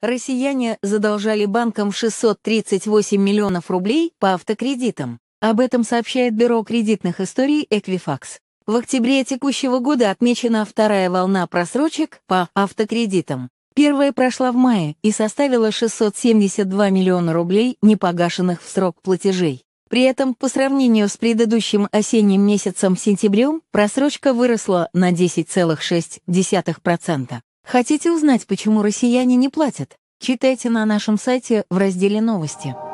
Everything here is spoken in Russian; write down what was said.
Россияне задолжали банкам 638 миллионов рублей по автокредитам. Об этом сообщает Бюро кредитных историй Equifax. В октябре текущего года отмечена вторая волна просрочек по автокредитам. Первая прошла в мае и составила 672 миллиона рублей непогашенных в срок платежей. При этом, по сравнению с предыдущим осенним месяцем сентябрем, просрочка выросла на 10,6%. Хотите узнать, почему россияне не платят? Читайте на нашем сайте в разделе «Новости».